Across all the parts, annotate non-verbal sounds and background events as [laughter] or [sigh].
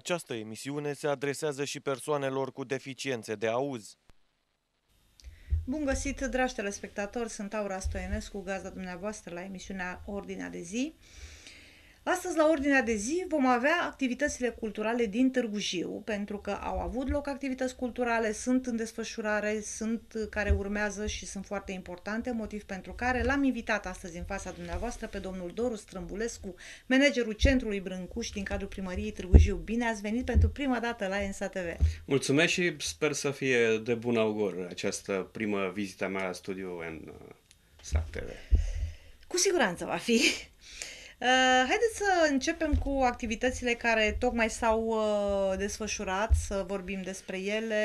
Această emisiune se adresează și persoanelor cu deficiențe de auz. Bun găsit, dragi telespectatori! Sunt Aura Stoienescu, gazda dumneavoastră la emisiunea Ordinea de zi. Astăzi, la ordinea de zi, vom avea activitățile culturale din Târgu Jiu, pentru că au avut loc activități culturale, sunt în desfășurare, sunt uh, care urmează și sunt foarte importante, motiv pentru care l-am invitat astăzi în fața dumneavoastră pe domnul Doru Strâmbulescu, managerul Centrului Brâncuș din cadrul primăriei Târgu Jiu. Bine ați venit pentru prima dată la ENSA TV. Mulțumesc și sper să fie de bun augur această primă vizită mea la studiu în uh, SAC TV. Cu siguranță va fi. Uh, haideți să începem cu activitățile care tocmai s-au uh, desfășurat, să vorbim despre ele,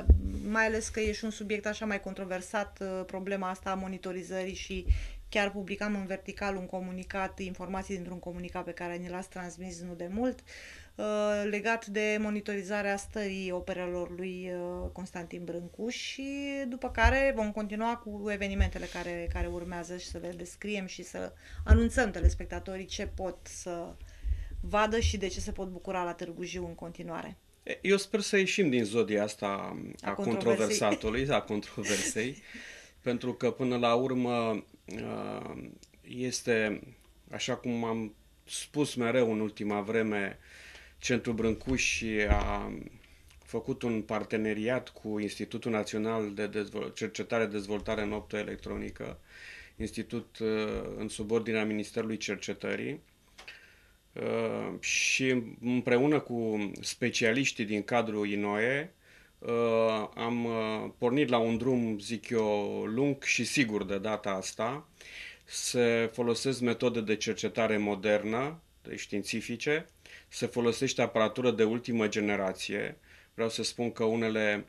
uh, mai ales că e și un subiect așa mai controversat, problema asta a monitorizării și chiar publicam în vertical un comunicat, informații dintr-un comunicat pe care ni l-ați transmis nu de mult. Uh, Uh, legat de monitorizarea stării operelor lui uh, Constantin Brâncu și după care vom continua cu evenimentele care, care urmează și să le descriem și să anunțăm telespectatorii ce pot să vadă și de ce se pot bucura la Târgu Jiu în continuare. Eu sper să ieșim din zodia asta a, a controversatului, a controversei, [laughs] pentru că până la urmă uh, este, așa cum am spus mereu în ultima vreme, uh, Centrul și a făcut un parteneriat cu Institutul Național de Dezvol- Cercetare, Dezvoltare în Optoelectronică, institut uh, în subordinea Ministerului Cercetării, uh, și împreună cu specialiștii din cadrul INOE uh, am pornit la un drum, zic eu, lung și sigur de data asta, să folosesc metode de cercetare modernă, de științifice, se folosește aparatură de ultimă generație. Vreau să spun că unele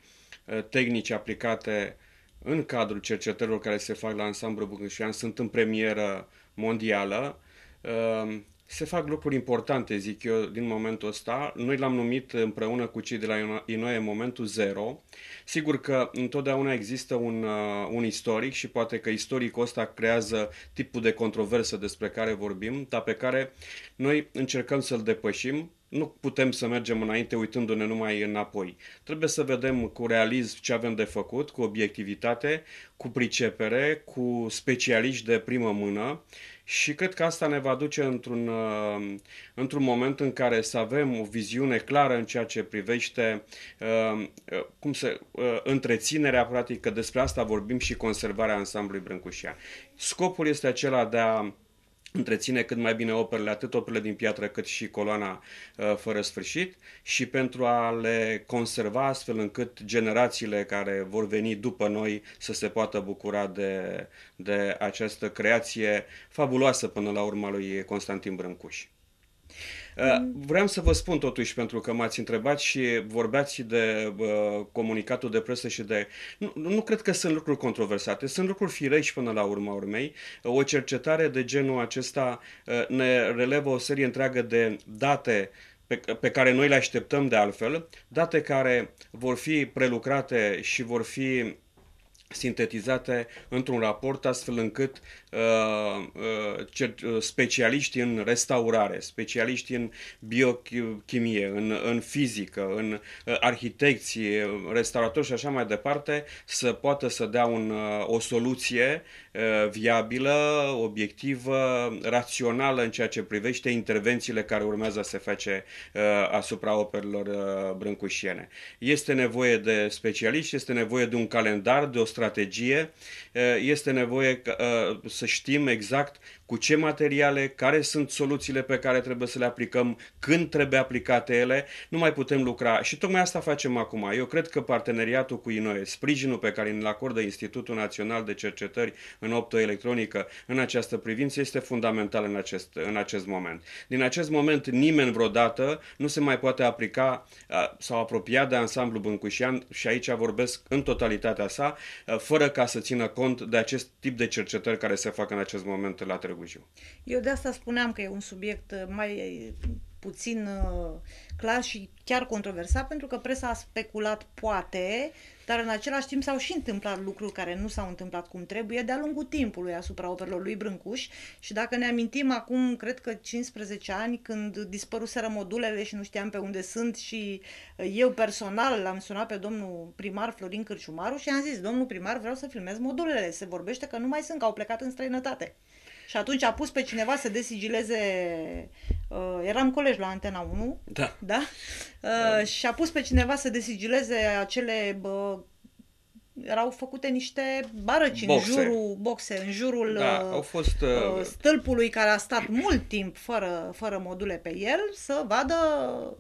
ă, tehnici aplicate în cadrul cercetărilor care se fac la ansamblu bucășian sunt în premieră mondială. Ă, se fac lucruri importante, zic eu, din momentul ăsta. Noi l-am numit împreună cu cei de la Inoe momentul zero. Sigur că întotdeauna există un, uh, un istoric și poate că istoricul ăsta creează tipul de controversă despre care vorbim, dar pe care noi încercăm să-l depășim nu putem să mergem înainte uitându-ne numai înapoi. Trebuie să vedem cu realism ce avem de făcut, cu obiectivitate, cu pricepere, cu specialiști de primă mână și cred că asta ne va duce într-un, uh, într-un moment în care să avem o viziune clară în ceea ce privește uh, cum se, uh, întreținerea, practic, că despre asta vorbim și conservarea ansamblului Brâncușian. Scopul este acela de a întreține cât mai bine operele, atât operele din piatră cât și coloana uh, fără sfârșit și pentru a le conserva astfel încât generațiile care vor veni după noi să se poată bucura de, de această creație fabuloasă până la urma lui Constantin Brâncuș. Uh, vreau să vă spun totuși, pentru că m-ați întrebat și vorbeați de uh, comunicatul de presă și de... Nu, nu cred că sunt lucruri controversate, sunt lucruri firești până la urma urmei. O cercetare de genul acesta uh, ne relevă o serie întreagă de date pe, pe care noi le așteptăm de altfel, date care vor fi prelucrate și vor fi sintetizate într-un raport astfel încât uh, uh, uh, specialiști în restaurare, specialiști în biochimie, în, în fizică, în uh, arhitecții, restauratori și așa mai departe să poată să dea un, uh, o soluție uh, viabilă, obiectivă, rațională în ceea ce privește intervențiile care urmează să se face uh, asupra operilor uh, brâncușiene. Este nevoie de specialiști, este nevoie de un calendar, de o strategie strategie, este nevoie să știm exact cu ce materiale, care sunt soluțiile pe care trebuie să le aplicăm, când trebuie aplicate ele, nu mai putem lucra. Și tocmai asta facem acum. Eu cred că parteneriatul cu INOE, sprijinul pe care îl acordă Institutul Național de Cercetări în optoelectronică în această privință este fundamental în acest, în acest moment. Din acest moment nimeni vreodată nu se mai poate aplica sau apropia de ansamblu bâncușian și aici vorbesc în totalitatea sa, fără ca să țină cont de acest tip de cercetări care se fac în acest moment la Târgu Jiu. Eu de asta spuneam că e un subiect uh, mai uh, puțin uh, clar și chiar controversat, pentru că presa a speculat poate, dar în același timp s-au și întâmplat lucruri care nu s-au întâmplat cum trebuie de-a lungul timpului asupra operelor lui Brâncuș și dacă ne amintim acum, cred că 15 ani, când dispăruseră modulele și nu știam pe unde sunt și eu personal l-am sunat pe domnul primar Florin Cârciumaru și am zis, domnul primar, vreau să filmez modulele, se vorbește că nu mai sunt, că au plecat în străinătate. Și atunci a pus pe cineva să desigileze, uh, eram colegi la Antena 1, da. Da? Uh, da. Și a pus pe cineva să desigileze acele uh, erau făcute niște barăci boxe. în jurul boxe, în jurul da, uh, au fost, uh, uh, stâlpului care a stat mult timp fără, fără module pe el să vadă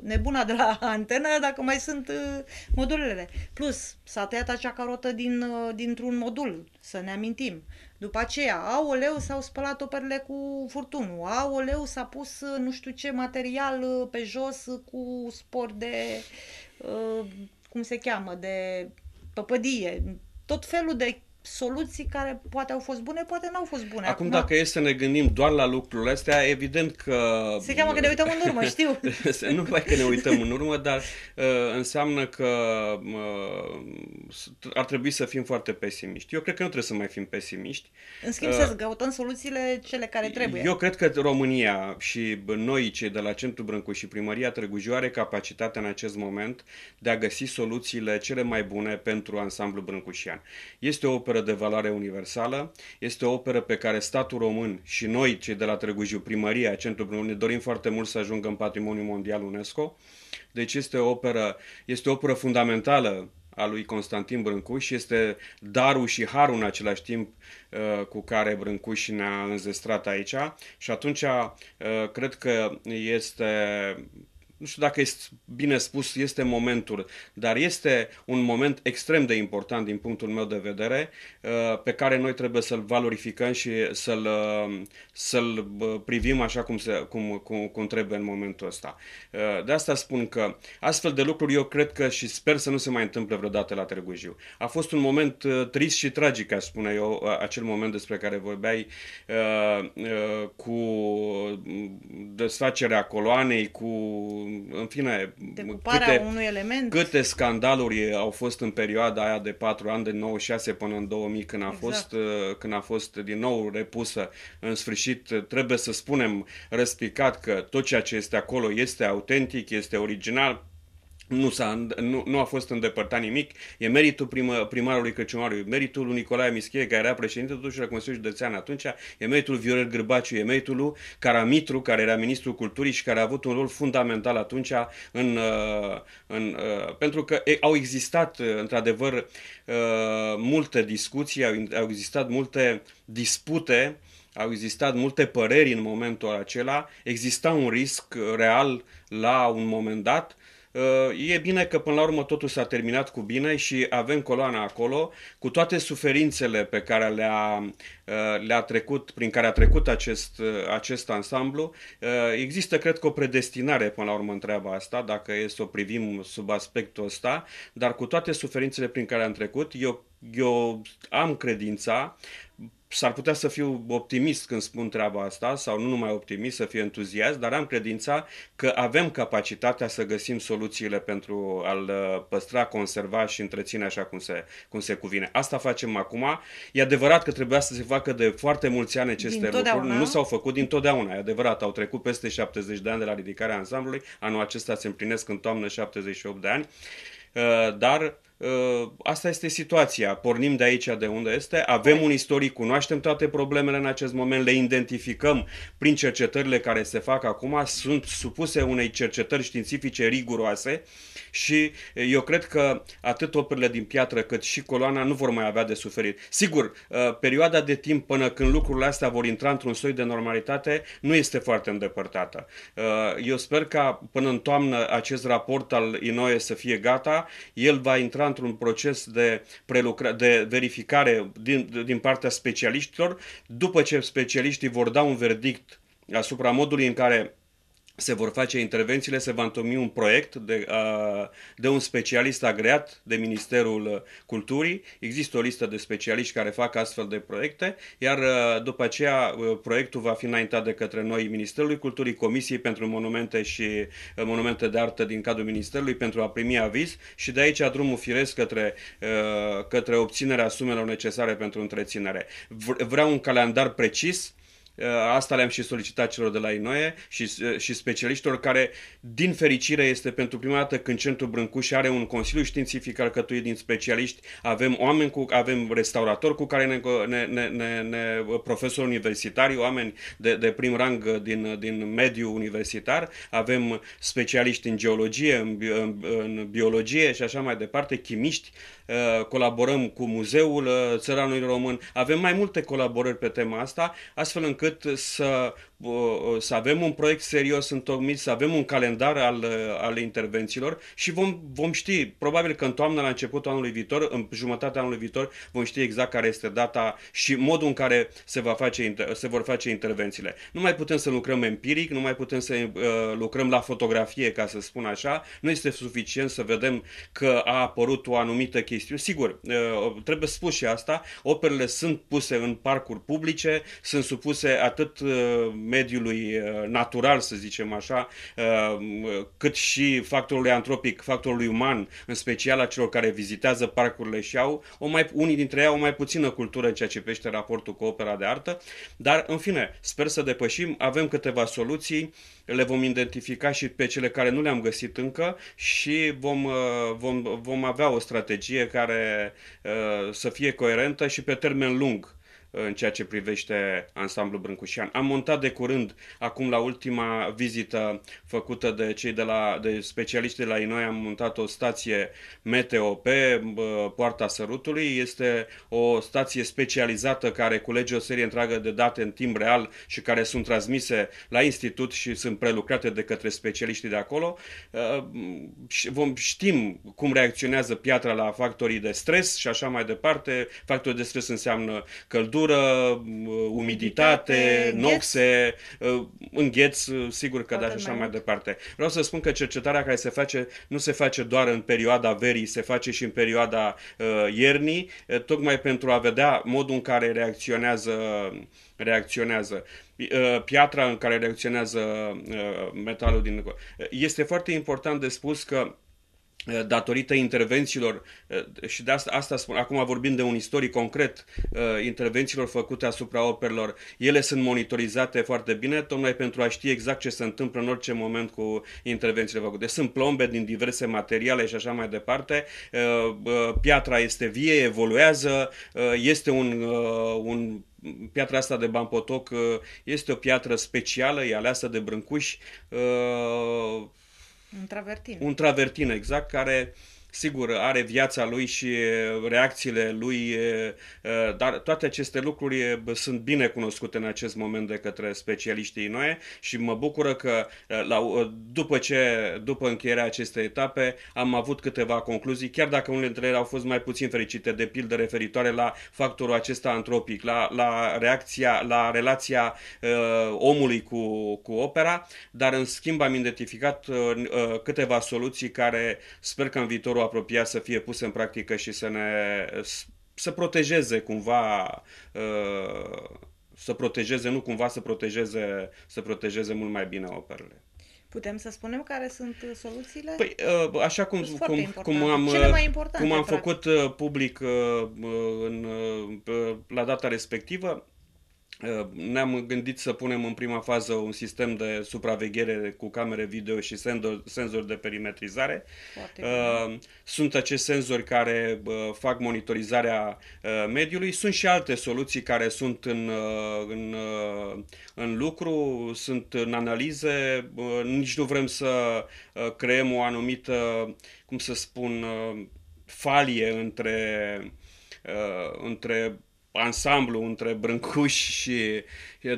nebuna de la [laughs] antenă dacă mai sunt uh, modulele. Plus, s-a tăiat acea carotă din, uh, dintr-un modul, să ne amintim. După aceea, aoleu, s-au spălat operele cu furtunul, aoleu, s-a pus uh, nu știu ce material pe jos cu spor de, uh, cum se cheamă, de păpădie, tot felul de soluții care poate au fost bune, poate n-au fost bune. Acum, Acum dacă e să ne gândim doar la lucrurile astea, evident că... Se cheamă că ne uităm în urmă, știu. [laughs] nu mai că ne uităm în urmă, dar uh, înseamnă că uh, ar trebui să fim foarte pesimiști. Eu cred că nu trebuie să mai fim pesimiști. În schimb, uh, să găutăm soluțiile cele care trebuie. Eu cred că România și noi, cei de la Centrul Brâncu și Primăria Târgu Jiu, are capacitatea în acest moment de a găsi soluțiile cele mai bune pentru ansamblu brâncușian. Este o operă de valoare universală, este o operă pe care statul român și noi, cei de la Târgu Jiu, primăria, centrul primăriei, ne dorim foarte mult să ajungă în patrimoniul mondial UNESCO. Deci este o operă, este o operă fundamentală a lui Constantin Brâncuș și este darul și harul în același timp uh, cu care Brâncuș ne-a înzestrat aici și atunci uh, cred că este nu știu dacă este bine spus, este momentul, dar este un moment extrem de important din punctul meu de vedere, uh, pe care noi trebuie să-l valorificăm și să-l, uh, să-l uh, privim așa cum, se, cum, cum, cum trebuie în momentul ăsta. De asta spun că astfel de lucruri eu cred că și sper să nu se mai întâmple vreodată la Târgu Jiu. A fost un moment trist și tragic, aș spune eu, acel moment despre care vorbeai cu desfacerea coloanei, cu în fine, câte, unui element. câte scandaluri au fost în perioada aia de 4 ani, de 96 până în 2000, când a, exact. fost, uh, când a fost din nou repusă. În sfârșit, uh, trebuie să spunem răspicat că tot ceea ce este acolo este autentic, este original, nu, s-a, nu, nu a fost îndepărtat nimic. E meritul primă, primarului Crăciunaru, e meritul lui Nicolae Mischie, care era președinte totuși la Consiliul Județean atunci, e meritul Viorel Grbaciu, e meritul lui Caramitru, care era ministrul culturii și care a avut un rol fundamental atunci în, uh, în, uh, pentru că au existat uh, într-adevăr multe discuții, au existat multe dispute au existat multe păreri în momentul acela, exista un risc real la un moment dat Uh, e bine că până la urmă totul s-a terminat cu bine și avem coloana acolo cu toate suferințele pe care le-a, uh, le-a trecut, prin care a trecut acest, uh, acest ansamblu. Există, cred că, o predestinare până la urmă în treaba asta, dacă e să o privim sub aspectul ăsta, dar cu toate suferințele prin care am trecut, eu, eu am credința S-ar putea să fiu optimist când spun treaba asta, sau nu numai optimist, să fiu entuziast, dar am credința că avem capacitatea să găsim soluțiile pentru a-l uh, păstra, conserva și întreține așa cum se, cum se cuvine. Asta facem acum. E adevărat că trebuia să se facă de foarte mulți ani aceste lucruri. Nu s-au făcut dintotdeauna. E adevărat, au trecut peste 70 de ani de la ridicarea ansamblului. Anul acesta se împlinesc în toamnă 78 de ani. Uh, dar Uh, asta este situația. Pornim de aici, de unde este, avem un istoric, cunoaștem toate problemele în acest moment, le identificăm prin cercetările care se fac acum, sunt supuse unei cercetări științifice riguroase și uh, eu cred că atât operele din piatră cât și coloana nu vor mai avea de suferit. Sigur, uh, perioada de timp până când lucrurile astea vor intra într-un soi de normalitate nu este foarte îndepărtată. Eu sper că până în toamnă acest raport al INOE să fie gata, el va intra într-un proces de, prelucra- de verificare din, din partea specialiștilor, după ce specialiștii vor da un verdict asupra modului în care se vor face intervențiile, se va întocmi un proiect de, de un specialist agreat de Ministerul Culturii. Există o listă de specialiști care fac astfel de proiecte, iar după aceea proiectul va fi înaintat de către noi Ministerului Culturii, Comisiei pentru Monumente și Monumente de Artă din cadrul Ministerului pentru a primi aviz și de aici drumul firesc către, către obținerea sumelor necesare pentru întreținere. Vreau un calendar precis Eh, asta le-am și solicitat celor de la INOE și, eh, și specialiștilor care, din fericire, este pentru prima dată când Centrul Brâncuș are un consiliu științific alcătuit din specialiști, avem oameni cu, avem restauratori cu care ne, ne, ne, ne, ne profesori universitari, oameni de, de prim rang eh, din, din mediul universitar, avem specialiști în geologie, în, în, în biologie și așa mai departe, chimiști, colaborăm cu Muzeul Țăranului Român, avem mai multe colaborări pe tema asta, astfel încât Good. this uh, să avem un proiect serios întocmit, să avem un calendar al, al intervențiilor și vom, vom ști, probabil că în toamnă, la începutul anului viitor, în jumătatea anului viitor, vom ști exact care este data și modul în care se, va face, se vor face intervențiile. Nu mai putem să lucrăm empiric, nu mai putem să uh, lucrăm la fotografie, ca să spun așa, nu este suficient să vedem că a apărut o anumită chestiune. Sigur, uh, trebuie spus și asta, operele sunt puse în parcuri publice, sunt supuse atât uh, mediului uh, natural, să zicem așa, uh, cât și factorului antropic, factorului uman, în special a celor care vizitează parcurile și au, o mai, unii dintre ei au mai puțină cultură în ceea ce pește raportul cu opera de artă, dar în fine, sper să depășim, avem câteva soluții, le vom identifica și pe cele care nu le-am găsit încă și vom, uh, vom, vom avea o strategie care să fie coerentă și pe termen lung în ceea ce privește ansamblu Brâncușian. Am montat de curând, acum la ultima vizită făcută de cei de la de specialiști de la noi am montat o stație meteo pe Poarta Sărutului. Este o stație specializată care culege o serie întreagă de date în timp real și care sunt transmise la institut și sunt prelucrate de către specialiștii de acolo. Ă, vom știm cum reacționează piatra la factorii de stres și așa mai departe. Factorii de stres înseamnă căldură, căldură, uh, umiditate, noxe, uh, îngheț, uh, sigur că da și așa mai departe. Vreau să spun că cercetarea care se face nu se face doar în perioada verii, se face și în perioada uh, iernii, tocmai pentru a vedea modul în care reacționează reacționează piatra în care reacționează metalul din este foarte important de spus că Eh, datorită intervențiilor, eh, și de asta, asta spun, acum vorbim de un istoric concret, eh, intervențiilor făcute asupra operelor, ele sunt monitorizate foarte bine, tocmai pentru a ști exact ce se întâmplă în orice moment cu intervențiile făcute. Sunt plombe din diverse materiale și așa mai departe, piatra este vie, evoluează, este un, un piatra asta de bampotoc este o piatră specială, e aleasă de brâncuși, un travertin. Un travertin, exact, care sigur, are viața lui și reacțiile lui, dar toate aceste lucruri sunt bine cunoscute în acest moment de către specialiștii noi și mă bucură că la, după ce, după încheierea acestei etape, am avut câteva concluzii, chiar dacă unele dintre ele au fost mai puțin fericite, de pildă referitoare la factorul acesta antropic, la, la reacția, la relația uh, omului cu, cu opera, dar în schimb am identificat uh, câteva soluții care sper că în viitorul viitorul apropiat să fie pus în practică și să ne să protejeze cumva uh, să protejeze, nu cumva să protejeze, să protejeze mult mai bine operele. Putem să spunem care sunt uh, soluțiile? Păi, uh, așa cum, cum, cum am, cum am făcut public în, la data respectivă, Uh, ne-am gândit să punem în prima fază un sistem de supraveghere cu camere video și senzori de perimetrizare. Uh, sunt acești senzori care uh, fac monitorizarea mediului. Sunt și alte soluții care sunt în, în, în lucru, sunt în analize. Nici nu vrem să creăm o anumită, cum să spun, falie între, între ansamblu între Brâncuși și...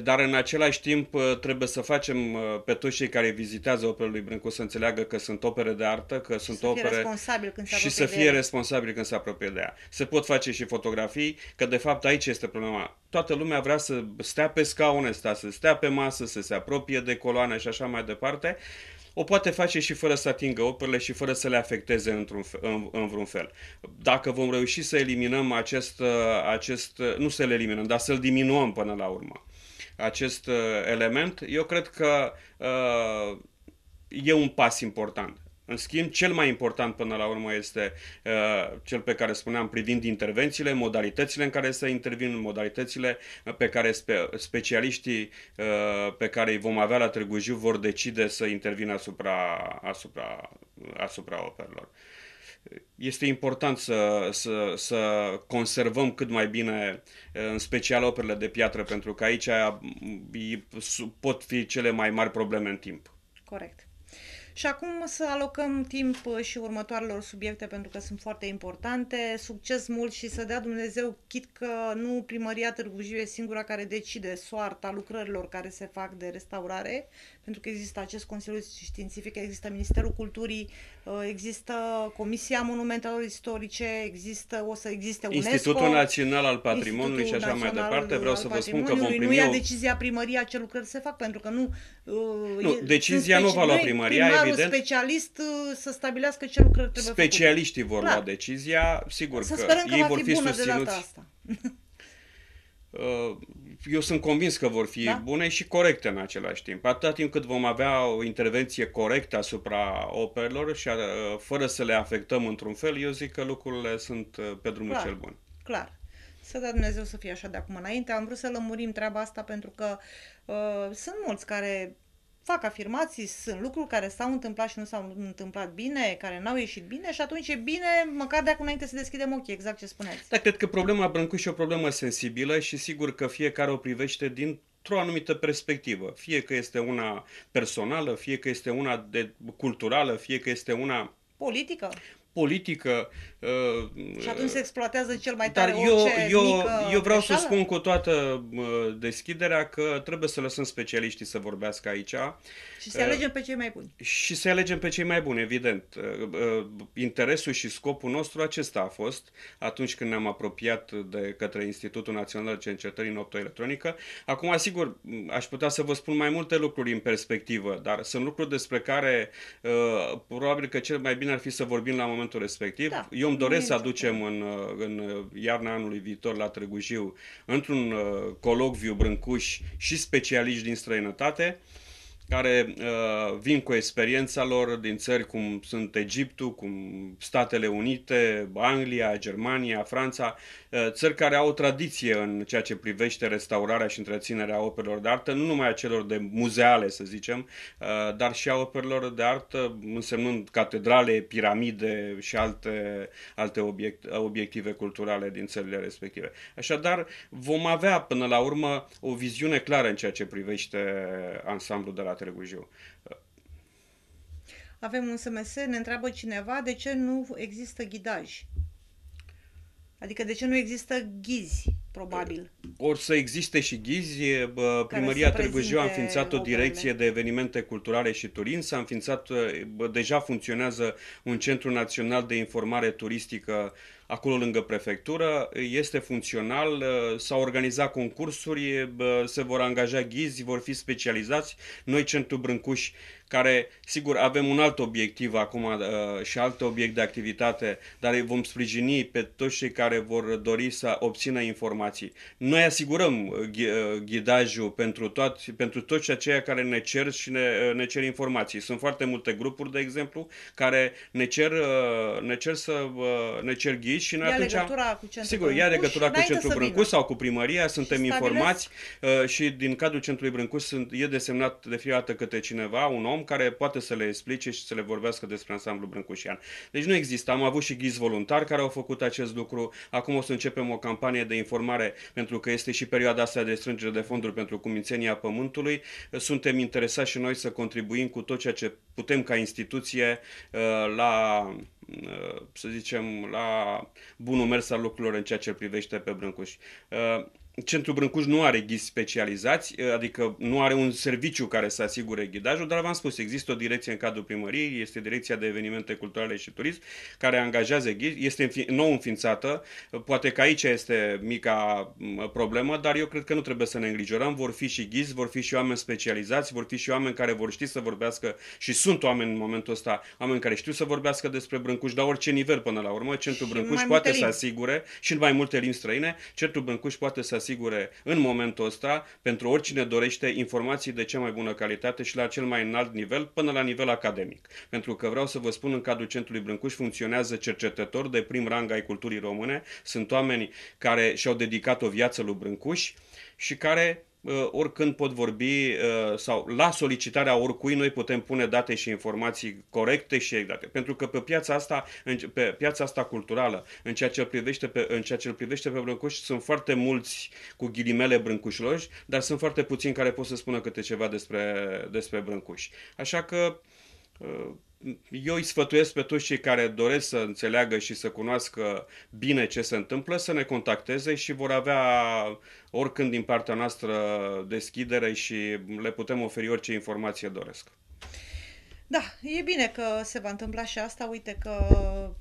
Dar în același timp uh, trebuie să facem uh, pe toți cei care vizitează opera lui Brâncu să înțeleagă că sunt opere de artă, că sunt să opere... Responsabil când se și să fie responsabil când se apropie de ea. Se pot face și fotografii, că de fapt aici este problema. Toată lumea vrea să stea pe scaune, să stea pe masă, să se apropie de coloane și așa mai departe. Uh, o poate face și fără să atingă operele și fără să le afecteze într-un, în, în vreun fel. Dacă vom reuși să eliminăm acest, uh, acest uh, nu să-l eliminăm, dar să-l diminuăm până la urmă, acest uh, element, eu cred că uh, e un pas important. În schimb, cel mai important până la urmă este uh, cel pe care spuneam privind intervențiile, modalitățile în care se intervin, modalitățile pe care spe- specialiștii uh, pe care îi vom avea la Târgu Jiu vor decide să intervină asupra, asupra, asupra operelor. Este important să, să, să conservăm cât mai bine, uh, în special operele de piatră, pentru că aici mm, pot fi cele mai mari probleme în timp. Corect. Și acum să alocăm timp uh, și următoarelor subiecte pentru că sunt foarte importante. Succes mult și să dea Dumnezeu chit că nu primăria Târgu Jiu e singura care decide soarta lucrărilor care se fac de restaurare, pentru că există acest Consiliu Științific, există Ministerul Culturii, uh, există Comisia Monumentelor Istorice, există, o să existe UNESCO. Institutul Național al Patrimoniului și așa Național mai departe. Vreau să vă spun că vom primi... Nu ia o... decizia primăria ce lucrări se fac, pentru că nu... Uh, nu, e, decizia nu va lua primăria, primar, evident, un specialist uh, să stabilească ce lucrări trebuie Specialiștii făcute. vor Clar. lua decizia, sigur să că, că ei va vor fi, fi susținuți. asta. [laughs] Eu sunt convins că vor fi da? bune și corecte în același timp. Atâta timp cât vom avea o intervenție corectă asupra operelor și a, uh, fără să le afectăm într-un fel, eu zic că lucrurile sunt uh, pe drumul clar, cel bun. Clar. Să da Dumnezeu să fie așa de acum înainte. Am vrut să lămurim treaba asta pentru că uh, sunt mulți care fac afirmații, sunt lucruri care s-au întâmplat și nu s-au întâmplat bine, care n-au ieșit bine și atunci e bine măcar de acum înainte să deschidem ochii, exact ce spuneți. Da, cred că problema Brâncuș e o problemă sensibilă și sigur că fiecare o privește din într-o anumită perspectivă, fie că este una personală, fie că este una de culturală, fie că este una politică politică. Uh, și atunci se exploatează cel mai tare Dar eu, orice eu, mică eu vreau peșală. să spun cu toată deschiderea că trebuie să lăsăm specialiștii să vorbească aici. Și să uh, alegem pe cei mai buni. Și să alegem pe cei mai buni, evident. Uh, interesul și scopul nostru acesta a fost atunci când ne-am apropiat de către Institutul Național de Cercetări în Optoelectronică. Acum, sigur, aș putea să vă spun mai multe lucruri în perspectivă, dar sunt lucruri despre care probabil că cel mai bine ar fi să vorbim la moment momentul respectiv. Da, Eu îmi doresc să aducem în, uh, în uh, iarna anului viitor la Târgu Jiu, într-un uh, colocviu brâncuș și specialiști din străinătate, care uh, vin cu experiența lor din țări cum sunt Egiptul, cum Statele Unite, Anglia, Germania, Franța Eh, țări care au o tradiție în ceea ce privește restaurarea și întreținerea operelor de artă, nu numai a celor de muzeale, să zicem, eh, dar și a operelor de artă, însemnând catedrale, piramide și alte, alte obiect, obiective culturale din țările respective. Așadar, vom avea până la urmă o viziune clară în ceea ce privește ansamblul de la Târgu Jiu. Avem un SMS, ne întreabă cineva de ce nu există ghidaj Adică de ce nu există ghizi, probabil? Or să existe și ghizi, primăria Târgu Jiu a înființat o direcție operele. de evenimente culturale și Turin s-a înființat, deja funcționează un centru național de informare turistică acolo lângă prefectură, este funcțional, s-au organizat concursuri, se vor angaja ghizi, vor fi specializați. Noi, Centrul Brâncuș, care, sigur, avem un alt obiectiv acum uh, și alt obiect de activitate, dar îi vom sprijini pe toți cei care vor dori să obțină informații. Noi asigurăm uh, uh, ghidajul pentru, toat, pentru toți aceia care ne cer și ne, uh, ne cer informații. Sunt foarte multe grupuri, de exemplu, care ne cer, ne cer să ne cer ghid și noi ia atunci... legătura cu Centrul Sigur, ia legătura cu Centrul Brâncuș sau cu primăria, suntem și informați și din cadrul Centrului Brâncuș sunt, e desemnat de fiecare dată câte cineva, un om care poate să le explice și să le vorbească despre ansamblu brâncușian. Deci nu există. Am avut și ghizi voluntari care au făcut acest lucru. Acum o să începem o campanie de informare pentru că este și perioada asta de strângere de fonduri pentru cumințenia pământului. Suntem interesați și noi să contribuim cu tot ceea ce putem ca instituție uh, la uh, să zicem, la bunul mers al lucrurilor în ceea ce privește pe Brâncuș. Uh, Centrul Brâncuș nu are ghizi specializați, adică nu are un serviciu care să asigure ghidajul, dar v-am spus, există o direcție în cadrul primăriei, este Direcția de Evenimente Culturale și Turism, care angajează ghizi, este nou înființată, poate că aici este mica problemă, dar eu cred că nu trebuie să ne îngrijorăm, vor fi și ghizi, vor fi și oameni specializați, vor fi și oameni care vor ști să vorbească și sunt oameni în momentul ăsta, oameni care știu să vorbească despre Brâncuș, la orice nivel până la urmă, Centrul Brâncuș poate să asigure și în mai multe limbi străine, Centrul Brâncuș poate să asigure în momentul ăsta pentru oricine dorește informații de cea mai bună calitate și la cel mai înalt nivel, până la nivel academic. Pentru că vreau să vă spun, în cadrul Centrului Brâncuș funcționează cercetători de prim rang ai culturii române, sunt oameni care și-au dedicat o viață lui Brâncuș și care Uh, oricând pot vorbi uh, sau la solicitarea oricui noi putem pune date și informații corecte și exacte. Pentru că pe piața asta, pe piața asta culturală, în ceea ce îl privește pe, în ceea ce îl privește pe Brâncuș, sunt foarte mulți cu ghilimele brâncușloși, dar sunt foarte puțini care pot să spună câte ceva despre, despre Brâncuș. Așa că uh, eu îi sfătuiesc pe toți cei care doresc să înțeleagă și să cunoască bine ce se întâmplă, să ne contacteze și vor avea oricând din partea noastră deschidere și le putem oferi orice informație doresc. Da, e bine că se va întâmpla și asta. Uite că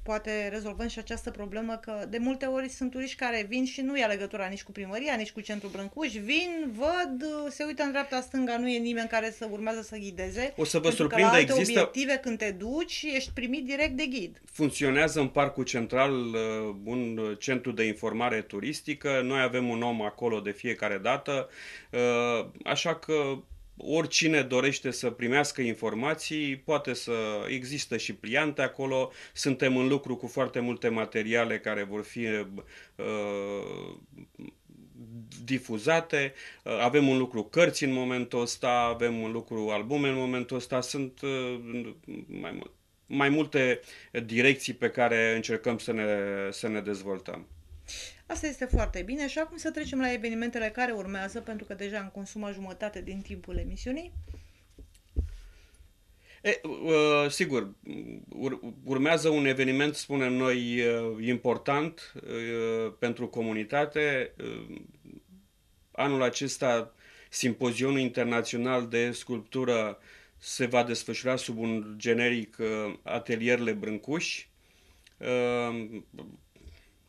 poate rezolvăm și această problemă că de multe ori sunt turiști care vin și nu ia legătura nici cu primăria, nici cu centrul Brâncuș. Vin, văd, se uită în dreapta stânga, nu e nimeni care să urmează să ghideze. O să vă surprindă, există... obiective când te duci, ești primit direct de ghid. Funcționează în Parcul Central uh, un centru de informare turistică. Noi avem un om acolo de fiecare dată, uh, așa că oricine dorește să primească informații, poate să există și pliante acolo. Suntem în lucru cu foarte multe materiale care vor fi uh, difuzate. Uh, avem un lucru cărți în momentul ăsta, avem un lucru albume în momentul ăsta. Sunt uh, mai mult mai multe direcții pe care încercăm să ne, să ne dezvoltăm. Asta este foarte bine și acum să trecem la evenimentele care urmează, pentru că deja am consumat jumătate din timpul emisiunii. E, uh, sigur, ur, urmează un eveniment, spunem noi, uh, important uh, pentru comunitate. Uh, anul acesta, Simpozionul Internațional de Sculptură se va desfășura sub un generic uh, Atelierle Brâncuși. Uh,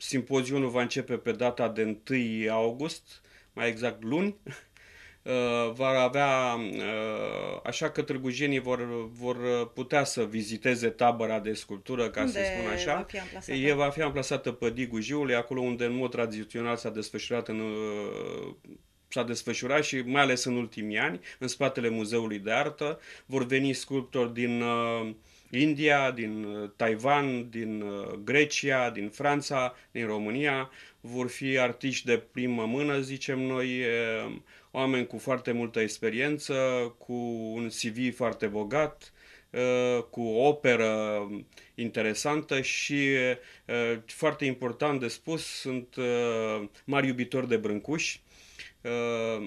Simpozionul va începe pe data de 1 august, mai exact luni. [laughs] Uh, va avea, uh, așa că târgujenii vor, vor putea să viziteze tabăra de sculptură, ca unde să spun așa. Va fi E va fi amplasată pe Digul Jiului, acolo unde în mod tradițional s-a desfășurat în uh, s-a desfășurat și mai ales în ultimii ani, în spatele Muzeului de Artă, vor veni sculptori din uh, India, din uh, Taiwan, din uh, Grecia, din Franța, din România. Vor fi artiști de primă mână, zicem noi, oameni cu foarte multă experiență, cu un CV foarte bogat, cu o operă interesantă și foarte important de spus, sunt mari iubitori de Brâncuș.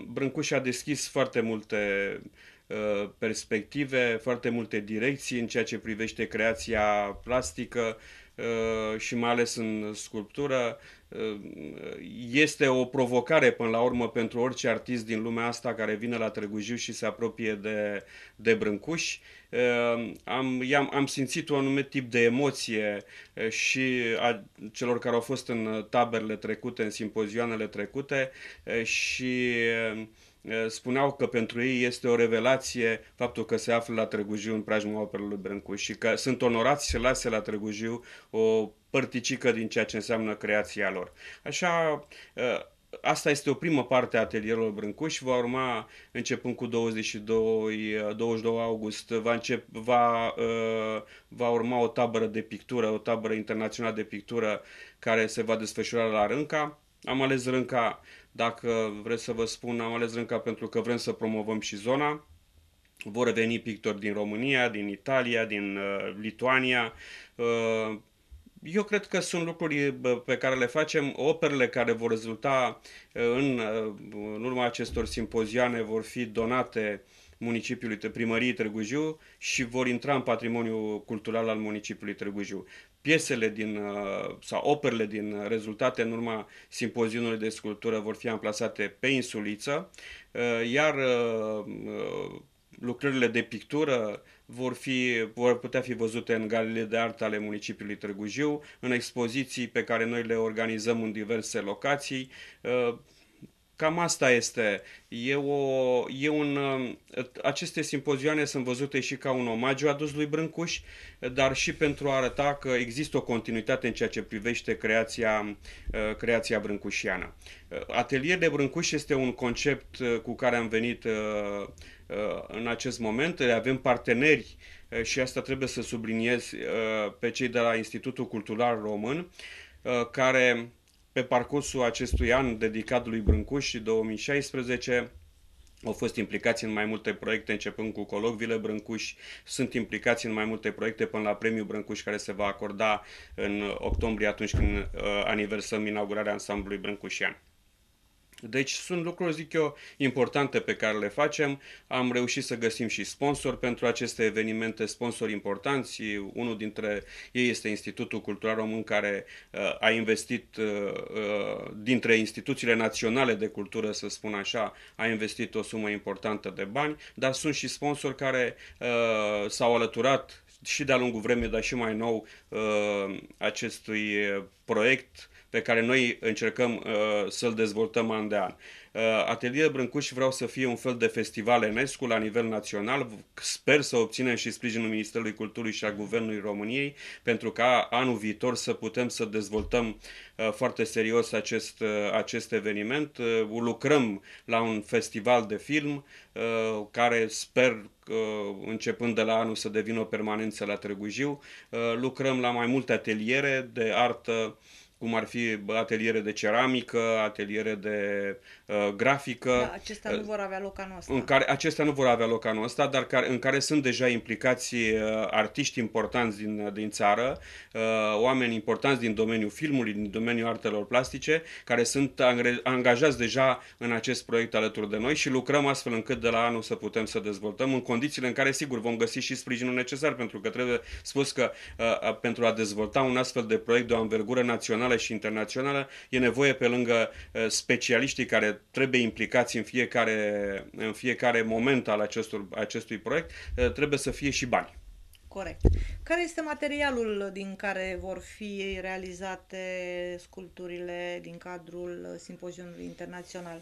Brâncuș a deschis foarte multe uh, Uh, perspective, foarte multe direcții în ceea ce privește creația plastică uh, și mai ales în sculptură. Uh, este o provocare până la urmă pentru orice artist din lumea asta care vine la Târgu Jiu și se apropie de, de Brâncuși. Am, am am simțit un anumit tip de emoție și a celor care au fost în taberele trecute, în simpozioanele trecute și Eh, spuneau că pentru ei este o revelație faptul că se află la Trăgujiu în preajma operului Brâncu și că sunt onorați să lase la Trăgujiu o părticică din ceea ce înseamnă creația lor. Așa, eh, asta este o primă parte a atelierului Brâncuș, va urma începând cu 22, 22 eh, august, va, încep, va, va urma o tabără de pictură, o tabără internațională de pictură care se va desfășura la Rânca. Am ales Rânca dacă vreți să vă spun, am ales Rânca pentru că vrem să promovăm și zona. Vor veni pictori din România, din Italia, din uh, Lituania. Uh, eu cred că sunt lucruri pe care le facem, operele care vor rezulta uh, în, uh, în urma acestor simpozioane vor fi donate uh, municipiului, primăriei Târgu Jiu și vor intra în patrimoniul cultural al municipiului Târgu Jiu. Piesele din, uh, sau operele din rezultate în urma simpozionului de sculptură vor fi amplasate pe insuliță, uh, iar uh, lucrările de pictură vor, fi, vor putea fi văzute în galeriile de artă ale municipiului Târgu Jiu, în expoziții pe care noi le organizăm în diverse locații. Cam asta este. E o, e un, ă, aceste simpozioane sunt văzute și ca un omagiu adus lui Brâncuș, dar și pentru a arăta că există o continuitate în ceea ce privește creația, ă, creația brâncușiană. Ă, atelier de Brâncuș este un concept cu care am venit în acest moment. Avem parteneri și asta trebuie să subliniez pe cei de la Institutul Cultural Român, care pe parcursul acestui an dedicat lui Brâncuș 2016, au fost implicați în mai multe proiecte, începând cu colocvile Brâncuș, sunt implicați în mai multe proiecte până la premiul Brâncuș, care se va acorda în octombrie, atunci când uh, aniversăm inaugurarea ansamblului Brâncușian. Deci sunt lucruri, zic eu, importante pe care le facem. Am reușit să găsim și sponsori pentru aceste evenimente, sponsori importanți. Unul dintre ei este Institutul Cultural Român care uh, a investit uh, uh, dintre instituțiile naționale de cultură, să spun așa, a investit o sumă importantă de bani, dar sunt și sponsori care uh, s-au alăturat și de-a lungul vremii, dar și mai nou, uh, acestui proiect pe care noi încercăm uh, să-l dezvoltăm an de an. Uh, Atelier Brâncuș vreau să fie un fel de festival UNESCO la nivel național. Sper să obținem și sprijinul Ministerului Culturii și a Guvernului României pentru ca anul viitor să putem să dezvoltăm uh, foarte serios acest, uh, acest eveniment. Uh, lucrăm la un festival de film uh, care sper uh, începând de la anul să devină o permanență la Târgu Jiu. Uh, lucrăm la mai multe ateliere de artă cum ar fi ateliere de ceramică, ateliere de uh, grafică. Da, acestea nu vor avea loc anul ăsta. În care, acestea nu vor avea loc anul ăsta, dar care, în care sunt deja implicați uh, artiști importanți din, din țară, uh, oameni importanți din domeniul filmului, din domeniul artelor plastice, care sunt angajați deja în acest proiect alături de noi și lucrăm astfel încât de la anul să putem să dezvoltăm în condițiile în care, sigur, vom găsi și sprijinul necesar, pentru că trebuie spus că uh, uh pentru a dezvolta un astfel de proiect de o învergură națională, națională și internațională, e nevoie pe lângă specialiștii care trebuie implicați în fiecare, în fiecare moment al acestor, acestui proiect, trebuie să fie și bani. Corect. Care este materialul din care vor fi realizate sculpturile din cadrul simpozionului internațional?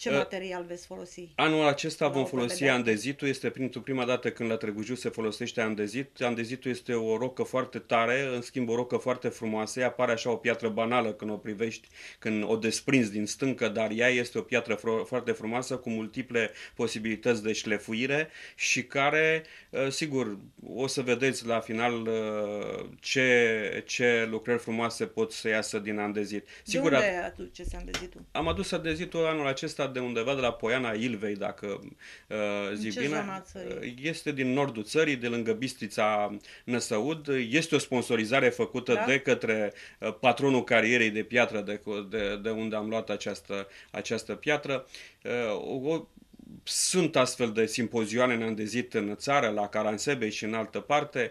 Ce uh, material veți folosi? Anul acesta vom folosi andezitul. Este pentru prima dată când la Trăgujiu se folosește andezit. Andezitul este o rocă foarte tare, în schimb o rocă foarte frumoasă. Ea pare așa o piatră banală când o privești, când o desprinzi din stâncă, dar ea este o piatră fro- foarte frumoasă cu multiple posibilități de șlefuire și care, uh, sigur, o să vedeți la final uh, ce, ce lucrări frumoase pot să iasă din andezit. Sigur, de unde aduceți andezitul? Am adus andezitul anul acesta de undeva de la Poiana Ilvei, dacă uh, zic bine. Uh, este din nordul țării, de lângă Bistrița Năsăud. Este o sponsorizare făcută da? de către uh, patronul carierei de piatră de, de, de unde am luat această, această piatră. o, sunt astfel de simpozioane în în țară, la Caransebe și în altă parte.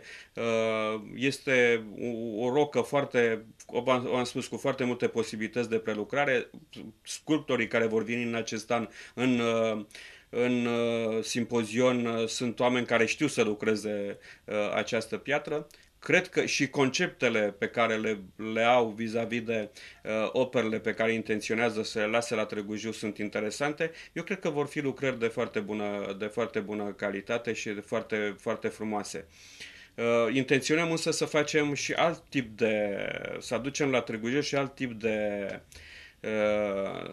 Este o rocă foarte am spus, cu foarte multe posibilități de prelucrare. Sculptorii care vor veni în acest an în, uh, în uh, simpozion uh, sunt oameni care știu să lucreze această piatră. Cred că și conceptele pe care le, le au vis-a-vis de uh, operele pe care intenționează să le lase la Târgu Jiu sunt interesante. Eu cred că vor fi lucrări de foarte bună, de foarte bună calitate și de foarte, foarte frumoase. Uh, Uh, intenționăm însă să facem și alt tip de, să aducem la Târgu Jiu și alt tip de uh,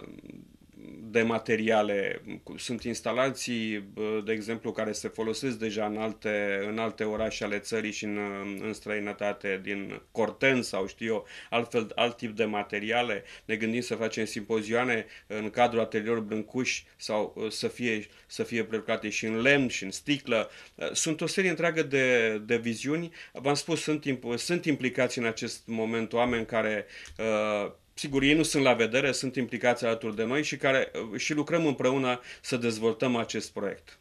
de materiale. Sunt instalații, de exemplu, care se folosesc deja în alte, în alte orașe ale țării și în, în străinătate, din corten sau știu eu, altfel, alt tip de materiale. Ne gândim să facem simpozioane în cadrul atelierului Brâncuș sau ă, să fie, să fie prelucrate și în lemn și în sticlă. Ă, sunt o serie întreagă de, de viziuni. V-am spus, sunt, sunt implicați în acest moment oameni care uh, sigur, ei nu sunt la vedere, sunt implicați alături de noi și, care, uh, și lucrăm împreună să dezvoltăm acest proiect.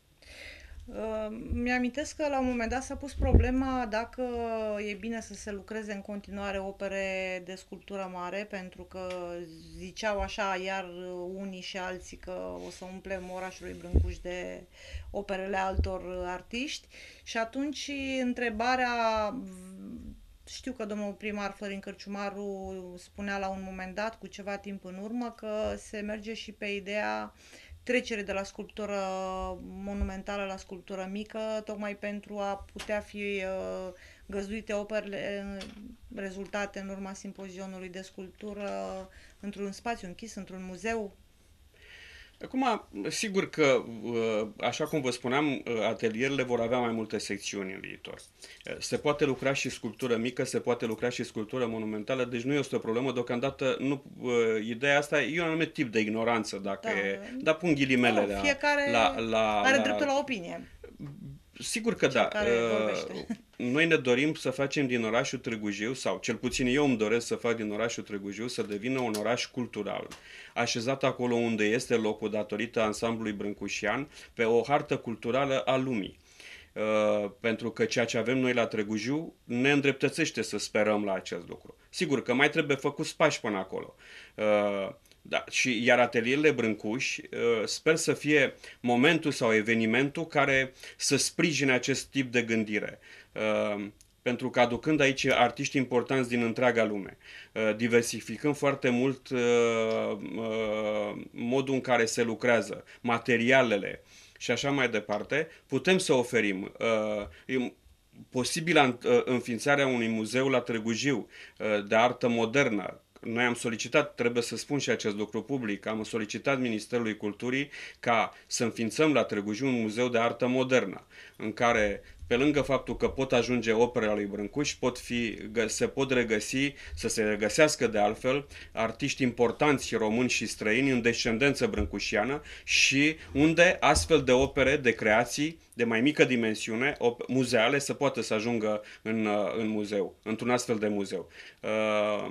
Uh, mi-amintesc că la un moment dat s-a pus problema dacă e bine să se lucreze în continuare opere de sculptură mare, pentru că ziceau așa iar unii și alții că o să umplem orașul Brâncuș de operele altor artiști și atunci întrebarea știu că domnul primar Florin Cărciumaru spunea la un moment dat, cu ceva timp în urmă, că se merge și pe ideea trecere de la sculptură monumentală la sculptură mică, tocmai pentru a putea fi uh, găzduite operele rezultate în urma simpozionului de sculptură într-un spațiu închis, într-un muzeu Acum, sigur că, uh, așa cum vă spuneam, uh, atelierele vor avea mai multe secțiuni în viitor. Uh, se poate lucra și sculptură mică, se poate lucra și sculptură monumentală, deci nu este o problemă. Deocamdată, nu, ideea asta e un anumit tip de ignoranță, dacă da. e, dar pun ghilimele da, la, la, la... Are la, dreptul la opinie. Sigur că Cel da. Ă, [laughs] noi ne dorim să facem din orașul Târgu Jiu, sau cel puțin eu îmi doresc să fac din orașul Târgu Jiu, să devină un oraș cultural, așezat acolo unde este locul datorită ansamblului Brâncușian, pe o hartă culturală a lumii. Uh, pentru că ceea ce avem noi la Târgu Jiu ne îndreptățește să sperăm la acest lucru. Sigur că mai trebuie făcut pași până acolo. Uh, da. Și iar atelierele Brâncuș uh, sper să fie momentul sau evenimentul care să sprijine acest tip de gândire. Uh, pentru că aducând aici artiști importanți din întreaga lume, uh, diversificând foarte mult modul în care se lucrează, materialele și așa mai departe, putem să oferim posibilă înființarea unui muzeu la Târgu Jiu de artă modernă, noi am solicitat, trebuie să spun și acest lucru public, am solicitat Ministerului Culturii ca să înființăm la Târgu Jiu un muzeu de artă modernă, în care pe lângă faptul că pot ajunge opera lui Brâncuș, pot fi, se pot regăsi, să se regăsească de altfel, artiști importanți români și străini în descendență brâncușiană și unde astfel de opere, de creații de mai mică dimensiune, muzeale, să poată să ajungă în, în muzeu, într-un astfel de muzeu. Uh,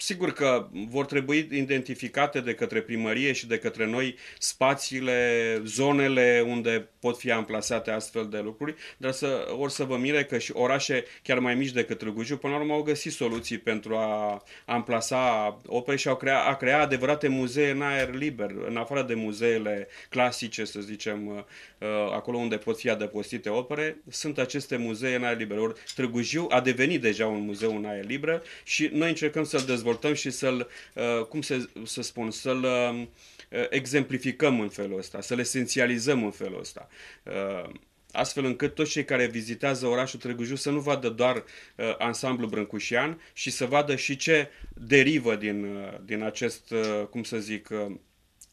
Sigur că vor trebui identificate de către primărie și de către noi spațiile, zonele unde pot fi amplasate astfel de lucruri, dar să, or să vă mire că și orașe chiar mai mici decât Târgu Jiu, până la urmă au găsit soluții pentru a amplasa opere păi, și au crea, a crea adevărate muzee în aer liber, în afară de muzeele clasice, să zicem, uh, uh, acolo unde pot fi adăpostite opere, sunt aceste muzee în aer liber. Or, Târgu Jiu a devenit deja un muzeu în aer liber și noi încercăm să-l dezvoltăm dezvoltăm și să-l, uh, cum se, să spun, să-l um, uh, exemplificăm în felul ăsta, să-l esențializăm în felul ăsta uh, astfel încât toți cei care vizitează orașul Târgu Jiu să nu vadă doar uh, ansamblu brâncușian și să vadă și ce derivă din, uh, din acest, uh, cum să zic, uh,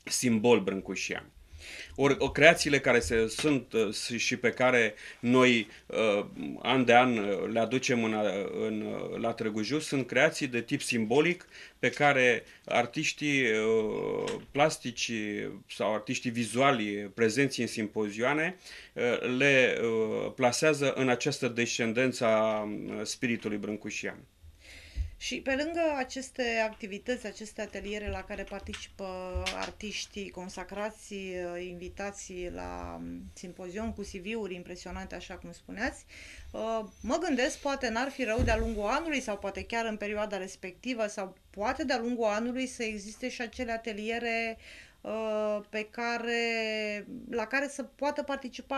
simbol brâncușian ori o creațiile care se, sunt uh, și pe care noi uh, an de an uh, le aducem în, în, la Târgu Jiu sunt creații de tip simbolic pe care artiștii plastici sau artiștii vizuali prezenți în simpozioane le plasează în această descendență a spiritului brâncușian. Și pe lângă aceste activități, aceste ateliere la care participă artiștii consacrați, invitații la mm, simpozion cu CV-uri impresionante, așa cum spuneați, ă, mă gândesc, poate n-ar fi rău de-a lungul anului sau poate chiar în perioada respectivă sau poate de-a lungul anului să existe și acele ateliere uh, Uh, pe care, la care să poată participa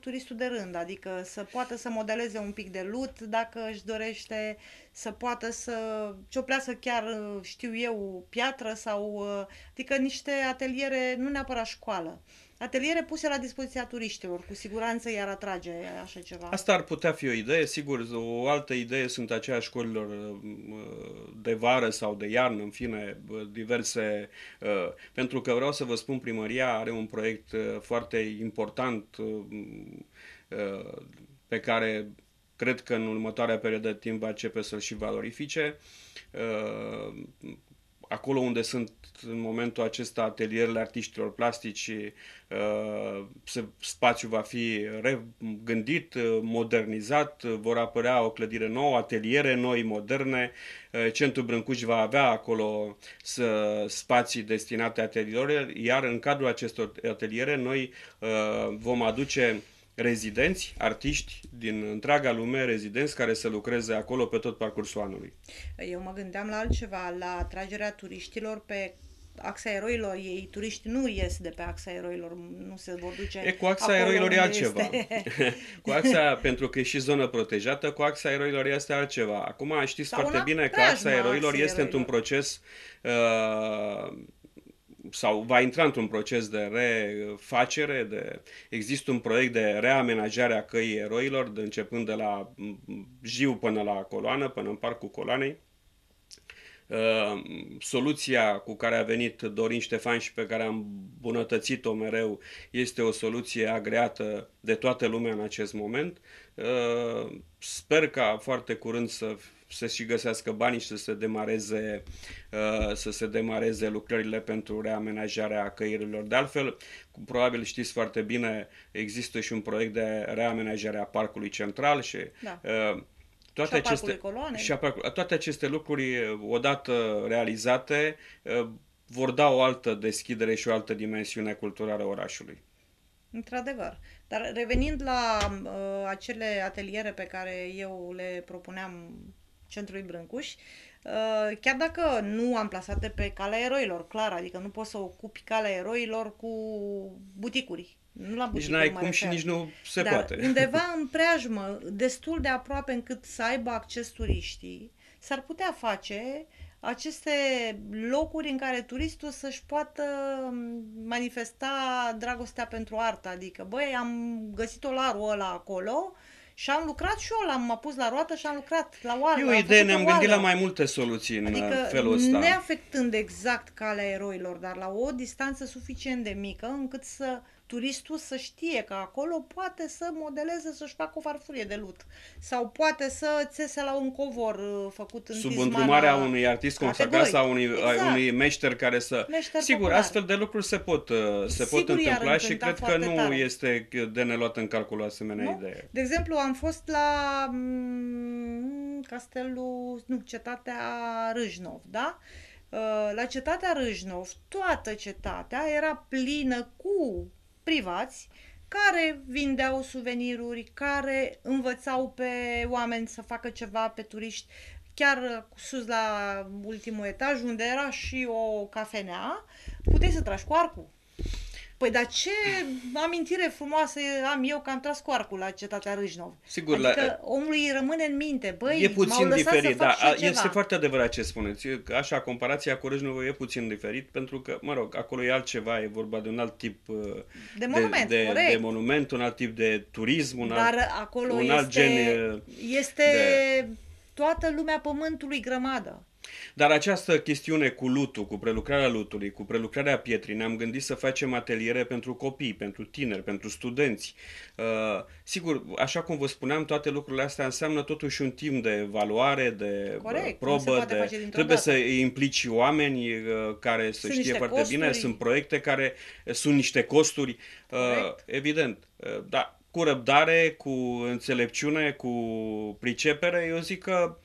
turistul de rând, adică să poată să modeleze un pic de lut dacă își dorește, să poată să cioplească chiar, uh, știu eu, piatră sau, uh, adică niște ateliere, nu neapărat școală, uh, Ateliere puse la dispoziția turiștilor, cu siguranță i-ar atrage așa ceva. Asta ar putea fi o idee, sigur. O altă idee sunt aceea școlilor uh, de vară sau de iarnă, în fine, uh, diverse. Uh, pentru că vreau să vă spun, primăria are un proiect foarte important pe care cred că în următoarea perioadă de timp va începe să-l și valorifice acolo unde sunt în momentul acesta atelierele artiștilor plastici, uh, spațiul va fi regândit, uh, modernizat, vor apărea o clădire nouă, ateliere noi, moderne. Uh, centrul Brâncuș va avea acolo spații destinate atelierilor, iar în cadrul acestor ateliere noi vom aduce rezidenți, artiști din întreaga lume, rezidenți care să lucreze acolo pe tot parcursul anului. Eu mă gândeam la altceva, la atragerea turiștilor pe axa eroilor, ei, turiști nu ies de pe axa eroilor, nu se vor duce e, cu axa eroilor e altceva. Este... [laughs] cu axa, pentru că e și zonă protejată, cu axa eroilor este altceva. Acum știți Sau foarte bine că axa eroilor axa este eroilor. într-un proces uh, sau va intra într-un proces de refacere, de, există un proiect de reamenajare a căii eroilor, de, începând de la Jiu până la coloană, până în parcul coloanei. Uh, soluția cu care a venit Dorin Ștefan și pe care am bunătățit-o mereu este o soluție agreată de toată lumea în acest moment. Uh, sper ca foarte curând să să-și găsească banii și să se demareze, uh, să se demareze lucrările pentru reamenajarea căirilor. De altfel, probabil știți foarte bine, există și un proiect de reamenajare a Parcului Central și da. Uh, toate și aceste, Și a, toate aceste lucruri, uh, odată realizate, vor da o altă deschidere și o altă dimensiune culturală orașului. Într-adevăr. Dar revenind la uh, acele ateliere pe care eu le propuneam centrului Brâncuș, uh, chiar dacă nu am plasate pe calea eroilor, clar, adică nu poți să ocupi calea eroilor cu buticuri. Nu la buticuri, nici n-ai cum și nici nu se Dar poate. undeva [laughs] în preajmă, destul de aproape încât să aibă acces turiștii, s-ar putea face aceste locuri în care turistul să-și poată um, manifesta dragostea pentru artă. Adică, băi, am găsit o olarul ăla acolo, uh, și am lucrat și eu, l-am pus la roată și am lucrat la oală. E o idee, ne-am gândit la mai multe soluții în adică, felul ăsta. neafectând exact calea eroilor, dar la o distanță suficient de mică încât să turistul să știe că acolo poate să modeleze, să-și facă o farfurie de lut. Sau poate să țese la un covor uh, făcut în Sub îndrumarea unui artist consacrat sau unui, exact. unui meșter care să... Meșter Sigur, popular. astfel de lucruri se pot, uh, se pot întâmpla și cred că nu tare. este de neluat în calcul o asemenea nu? idee. De exemplu, am fost la mm, castelul, nu, cetatea Râșnov, da? Uh, la cetatea Râșnov, toată cetatea era plină cu privați care vindeau suveniruri, care învățau pe oameni să facă ceva, pe turiști, chiar sus la ultimul etaj, unde era și o cafenea, puteai să tragi cu arcul Păi dar ce amintire frumoasă am eu că am tras cu arcul la cetatea Râșnov. Sigur, adică la... omului îi rămâne în minte, băi, E puțin diferit, da, este foarte adevărat ce spuneți. așa, comparația cu Râșnov e puțin diferit, pentru că, mă rog, acolo e altceva, e vorba de un alt tip uh, de monument, de, de, de monument un alt tip de turism, un dar alt, acolo un este, alt gen uh, este de... toată lumea pământului grămadă. Dar această chestiune cu lutul, cu prelucrarea lutului, cu prelucrarea pietrii, ne-am gândit să facem ateliere pentru copii, pentru tineri, pentru studenți. Uh, sigur, așa cum vă spuneam, toate lucrurile astea înseamnă totuși un timp de evaluare, de uh, Corect, probă, de trebuie să implici oameni uh, care să sunt știe foarte costuri. bine, sunt proiecte care uh, sunt niște costuri, uh, evident. Uh, da, cu răbdare, cu înțelepciune, cu pricepere, eu zic că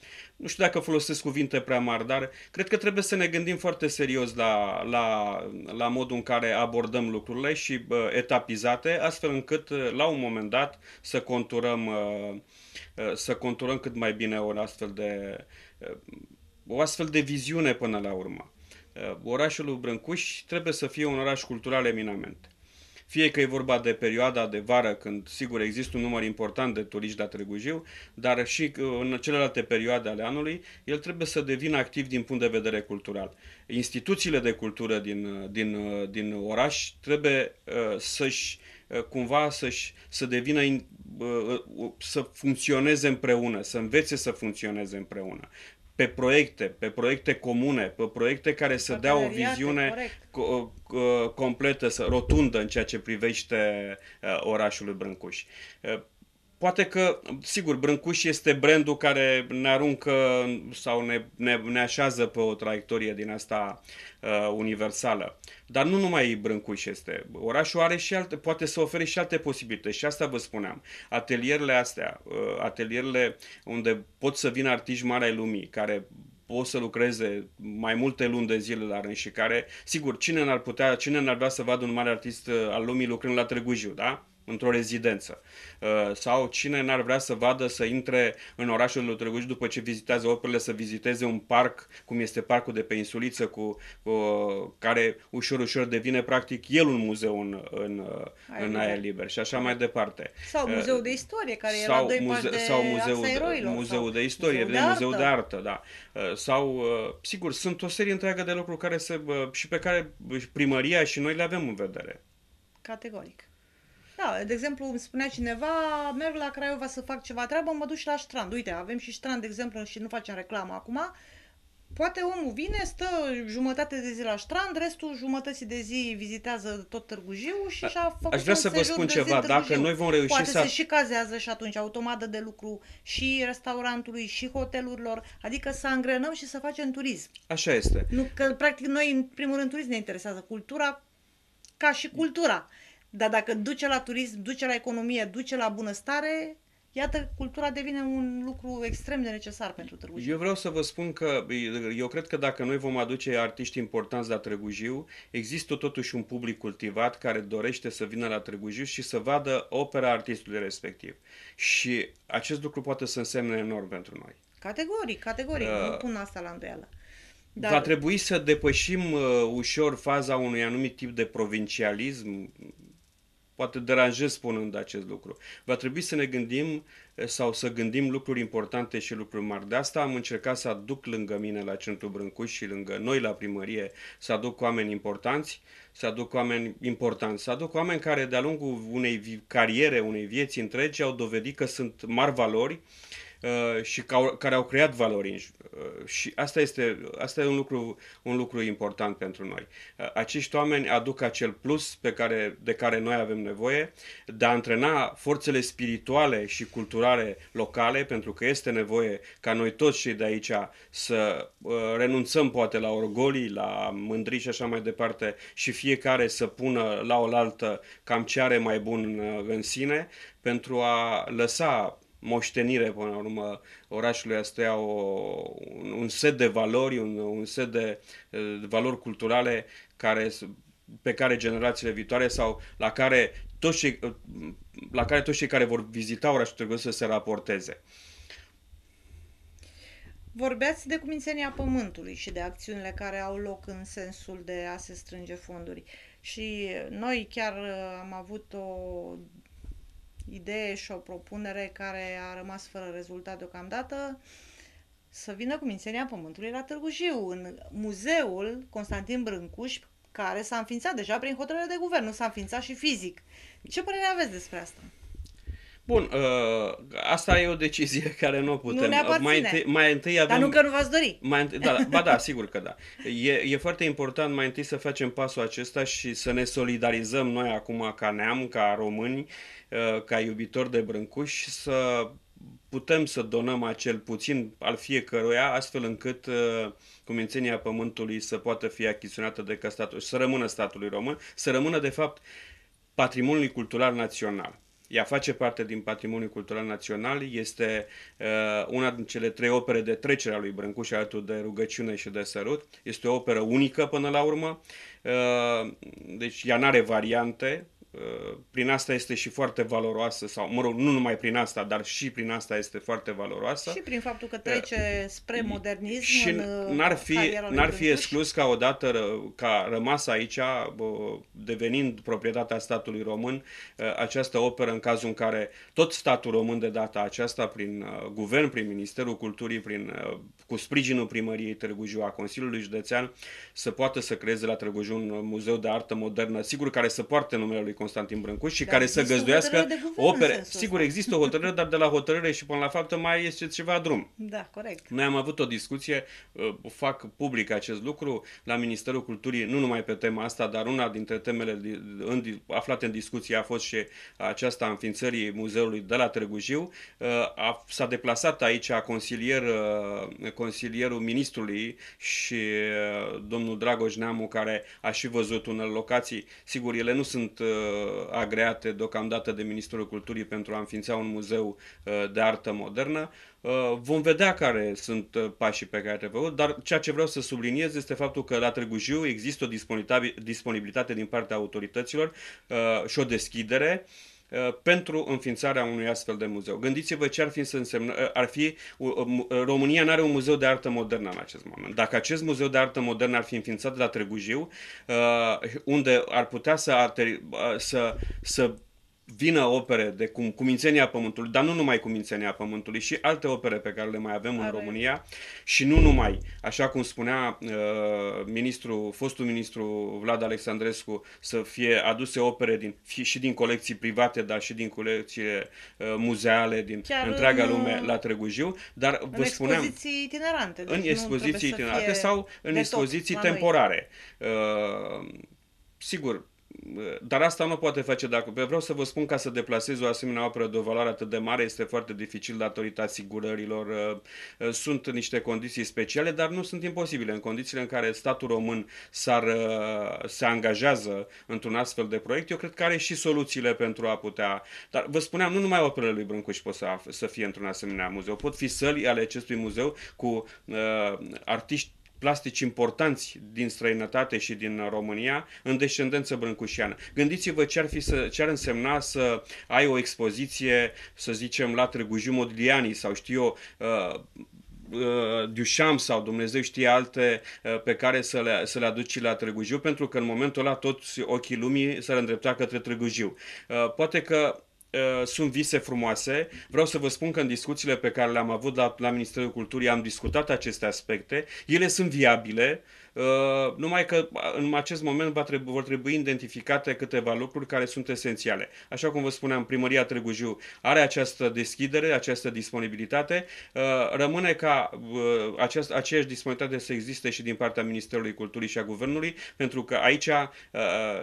nu știu dacă folosesc cuvinte prea mari, dar cred că trebuie să ne gândim foarte serios la, la, la modul în care abordăm lucrurile și uh, etapizate, astfel încât la un moment dat să conturăm, uh, să conturăm cât mai bine o astfel de, uh, o astfel de viziune până la urmă. Uh, orașul Brâncuș trebuie să fie un oraș cultural eminament. Fie că e vorba de perioada de vară, când sigur există un număr important de turiști la Târgu Jiu, dar și uh, în celelalte perioade ale anului, el trebuie să devină activ din punct de vedere cultural. Instituțiile de cultură din, uh, din, uh, din oraș trebuie să-și cumva să-și, să devină, să funcționeze împreună, să învețe să funcționeze împreună pe proiecte, pe proiecte comune, pe proiecte care să dea o viziune completă, rotundă în ceea ce privește uh, orașul Brâncuș. Uh, Poate că, sigur, Brâncuș este brandul care ne aruncă sau ne, ne, ne așează pe o traiectorie din asta uh, universală. Dar nu numai Brâncuș este. Orașul are și alte, poate să ofere și alte posibilități. Și asta vă spuneam. Atelierele astea, uh, atelierele unde pot să vină artiști mari ai lumii, care pot să lucreze mai multe luni de zile la rând și care, sigur, cine n-ar putea, cine n-ar vrea să vadă un mare artist uh, al lumii lucrând la Trăgujiu, da? într-o rezidență. Uh, sau cine n-ar vrea să vadă să intre în orașul Târguș după ce vizitează operele, să viziteze un parc, cum este parcul de pe insuliță, cu, cu care ușor, ușor devine practic el un muzeu în, în, aer, în liber. aer liber și așa mai departe. Sau muzeul de istorie, care sau era doi muze- de sau muzeul, de, eroilor, muzeul sau de istorie, muzeul de, muzeu de artă, da. Uh, sau, uh, sigur, sunt o serie întreagă de lucruri care se, și pe care primăria și noi le avem în vedere. Categoric. Da, de exemplu, îmi spunea cineva, merg la Craiova să fac ceva treabă, mă duc și la strand. Uite, avem și strand, de exemplu, și nu facem reclamă acum. Poate omul vine, stă jumătate de zi la strand, restul jumătății de zi vizitează tot Târgu Jiu și și-a făcut Aș vrea să vă spun ceva, dacă noi vom reuși Poate să... se și cazează și atunci automată de lucru și restaurantului și hotelurilor, adică să angrenăm și să facem turism. Așa este. Nu, că practic noi în primul rând turism ne interesează cultura ca și cultura. Dar dacă duce la turism, duce la economie, duce la bunăstare, iată, cultura devine un lucru extrem de necesar pentru Târgu Jiu. Eu vreau să vă spun că eu cred că dacă noi vom aduce artiști importanți la Târgu Jiu, există totuși un public cultivat care dorește să vină la Târgu Jiu și să vadă opera artistului respectiv. Și acest lucru poate să însemne enorm pentru noi. Categoric, categoric, uh, nu pun asta la îndoială. Dar... Va trebui să depășim uh, ușor faza unui anumit tip de provincialism Poate deranjez spunând acest lucru. Va trebui să ne gândim eh, sau să gândim lucruri importante și lucruri mari. De asta am încercat să aduc lângă mine la Centrul Brâncuș și lângă noi la primărie, să aduc oameni importanți, să aduc oameni importanți, să aduc oameni care de-a lungul unei cariere, unei vieți întregi au dovedit că sunt mari valori, Uh, și ca, care au creat valori în jur. Uh, și asta este, asta este un lucru, un lucru important pentru noi. Uh, acești oameni aduc acel plus pe care, de care noi avem nevoie, de a antrena forțele spirituale și culturale locale, pentru că este nevoie ca noi toți cei de aici să renunțăm poate la orgolii, la mândri și așa mai departe și fiecare să pună la oaltă cam ce are mai bun în sine pentru a lăsa moștenire, până la urmă, orașului Astea, o, un, un set de valori, un, un set de, de eh, valori culturale care, pe care generațiile viitoare sau la care toți cei, eh, la care toți cei care vor vizita orașul trebuie să se raporteze. Vorbeați de cumințenia pământului și de acțiunile care au loc în sensul de a se strânge fonduri. Și noi chiar eh, am avut o idee și o propunere care a rămas fără rezultat deocamdată, să vină cu Mințenia Pământului la Târgu Jiu, în muzeul Constantin Brâncuș, care s-a înființat deja prin hotărâre de guvern, nu s-a înființat și fizic. Ce părere aveți despre asta? Bun, uh, asta e o decizie [laughs] care nu o putem. Nu ne mai întâi, mai întâi avem... Dar nu că nu v-ați dori. Mai întâi, da, da ba da, [laughs] sigur că da. E, e foarte important mai întâi să facem pasul acesta și să ne solidarizăm noi acum ca neam, ca români, Uh, ca iubitori de brâncuși să putem să donăm acel puțin al fiecăruia, astfel încât uh, cumințenia pământului să poată fi achiziționată de ca statul să rămână statului român, să rămână, de fapt, patrimoniul cultural național. Ea face parte din patrimoniul cultural național, este uh, una din cele trei opere de trecere a lui Brâncuș, alături de rugăciune și de sărut. Este o operă unică până la urmă, uh, deci ea nu are variante, Uh, prin asta este și foarte valoroasă, sau, mă rog, nu numai prin asta, dar și prin asta este foarte valoroasă. Și prin faptul că uh, trece spre modernism Și în uh, n-ar fi, n-ar fi exclus ca odată, ca rămas aici, devenind proprietatea statului român, această operă în cazul în care tot statul român de data aceasta, prin guvern, prin Ministerul Culturii, prin, cu sprijinul primăriei Târgu Jiu, a Consiliului Județean, să poată să creeze la Târgu Jiu un muzeu de artă modernă, sigur, care să poarte numele lui Constantin Brâncuș și dar care să găzduiască opere. Sigur, există o hotărâre, dar de la hotărâre și până la faptă mai este ceva drum. Da, corect. Noi am avut o discuție, uh, fac public acest lucru la Ministerul Culturii, nu numai pe tema asta, dar una dintre temele aflate în discuție a fost și aceasta înființării muzeului de la Târgu Jiu. Uh, s-a deplasat aici consilier, uh, consilierul ministrului și domnul Dragoș Neamu, care a și văzut unele locații. Sigur, ele nu sunt Uh, agreate deocamdată de Ministerul Culturii pentru a înființa un muzeu uh, de artă modernă. Uh, vom vedea care sunt pașii pe care trebuie, dar ceea ce vreau să subliniez este faptul că la Târgu Jiu există o disponibilitate din partea autorităților și o deschidere Uh, pentru înființarea unui astfel de muzeu. Gândiți-vă ce ar fi să însemnă, uh, ar fi, uh, România nu are un muzeu de artă modernă în acest moment. Dacă acest muzeu de artă modernă ar fi înființat la Târgu Jiu, unde ar putea să, să, să vină opere de cum mințenia Pământului, dar nu numai mințenia Pământului și alte opere pe care le mai avem Are. în România și nu numai, așa cum spunea uh, ministru, fostul ministru Vlad Alexandrescu, să fie aduse opere din, fie, și din colecții private, dar și din colecțiile uh, muzeale din Chiar întreaga în, lume la Târgu Jiu, dar în vă spuneam... În expoziții itinerante. Deci în expoziții itinerante sau în expoziții tot, temporare. Uh, sigur, dar asta nu poate face dacă... Vreau să vă spun, ca să deplasez o asemenea operă de o valoare atât de mare, este foarte dificil datorită asigurărilor. Uh, uh, sunt niște condiții speciale, dar nu sunt imposibile. În condițiile în care statul român s-ar, uh, se angajează într-un astfel de proiect, eu cred că are și soluțiile pentru a putea... Dar vă spuneam, nu numai operele lui Brâncuș pot să, să fie într-un asemenea muzeu. Pot fi săli ale acestui muzeu cu uh, artiști plastici importanți din străinătate și din România în descendență brâncușiană. Gândiți-vă ce ar, fi să, ce ar însemna să ai o expoziție, să zicem, la Târgu Jiu Modigliani sau știu eu, uh, uh sau Dumnezeu știe alte uh, pe care să le, să le aduci la Târgu Jiu, pentru că în momentul ăla toți ochii lumii s-ar îndrepta către Târgu Jiu. Uh, poate că Eh, sunt vise frumoase. Vreau să vă spun că în discuțiile pe care le-am avut la, la Ministerul Culturii am discutat aceste aspecte. Ele sunt viabile. Uh, Uh, numai că uh, în acest moment va trebui, vor trebui identificate câteva lucruri care sunt esențiale. Așa cum vă spuneam, primăria Târgu Jiu are această deschidere, această disponibilitate. Uh, rămâne ca aceast, aceeași disponibilitate să existe și din partea Ministerului Culturii și a Guvernului, pentru că aici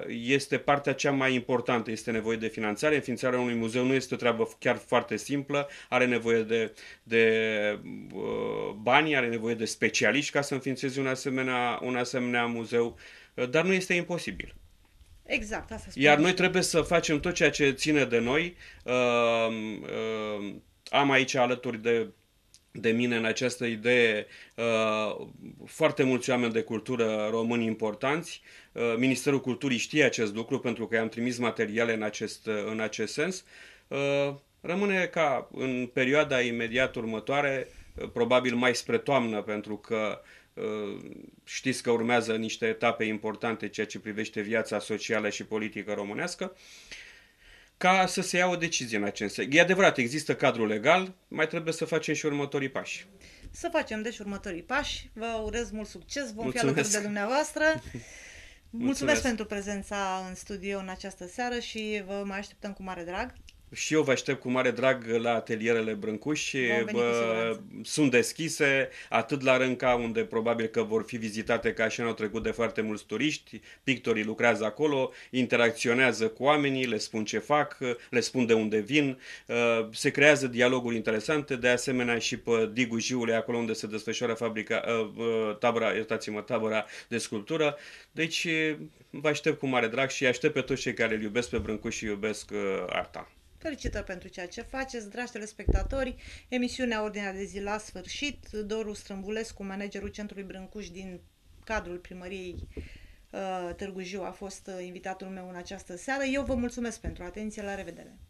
este partea cea mai importantă, este nevoie de finanțare. Înființarea unui muzeu nu este o treabă chiar foarte simplă, are nevoie de, de bani, are nevoie de specialiști ca să înființeze un asemenea un asemenea muzeu, uh, dar nu este imposibil. Exact, asta spune. Iar noi trebuie să facem tot ceea ce ține de noi. Uh, uh, am aici alături de de mine în această idee foarte mulți oameni de cultură români importanți. Ministerul Culturii știe acest lucru pentru că i-am trimis materiale în acest, în acest sens. Rămâne ca în perioada imediat următoare, probabil mai spre toamnă, pentru că uh, Uh, știți că urmează niște etape importante ceea ce privește viața socială și politică românească, ca să se ia o decizie în acest sens. E adevărat, există cadrul legal, mai trebuie să facem și următorii pași. Să facem deci următorii pași. Vă urez mult succes, vom Mulțumesc. fi alături de dumneavoastră. [laughs] Mulțumesc, Mulțumesc pentru prezența în studio în această seară și vă mai așteptăm cu mare drag și eu vă aștept cu mare drag la atelierele și Vă, sunt deschise atât la Rânca, unde probabil că vor fi vizitate ca și anul trecut de foarte mulți turiști. Pictorii lucrează acolo, interacționează cu oamenii, le spun ce fac, le spun de unde vin. Uh, se creează dialoguri interesante, de asemenea și pe Digu Jiule, acolo unde se desfășoară fabrica, uh, uh, tabăra, iertați-mă, tabăra de sculptură. Deci vă aștept cu mare drag și aștept pe toți cei care îl iubesc pe Brâncuș și iubesc arta. Felicitări pentru ceea ce faceți, dragi telespectatori. Emisiunea Ordinea de zi la sfârșit. Doru Strâmbulescu, managerul Centrului Brâncuș din cadrul primăriei uh, Târgu Jiu, a fost uh, invitatul meu în această seară. Eu vă mulțumesc pentru atenție. La revedere!